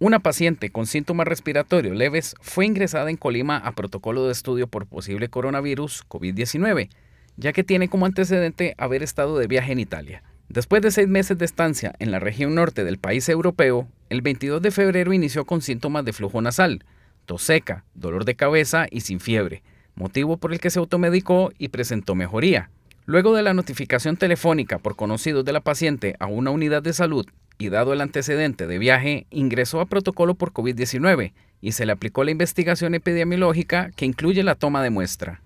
Una paciente con síntomas respiratorios leves fue ingresada en Colima a protocolo de estudio por posible coronavirus COVID-19, ya que tiene como antecedente haber estado de viaje en Italia. Después de seis meses de estancia en la región norte del país europeo, el 22 de febrero inició con síntomas de flujo nasal, tos seca, dolor de cabeza y sin fiebre, motivo por el que se automedicó y presentó mejoría. Luego de la notificación telefónica por conocidos de la paciente a una unidad de salud y dado el antecedente de viaje, ingresó a protocolo por COVID-19 y se le aplicó la investigación epidemiológica que incluye la toma de muestra.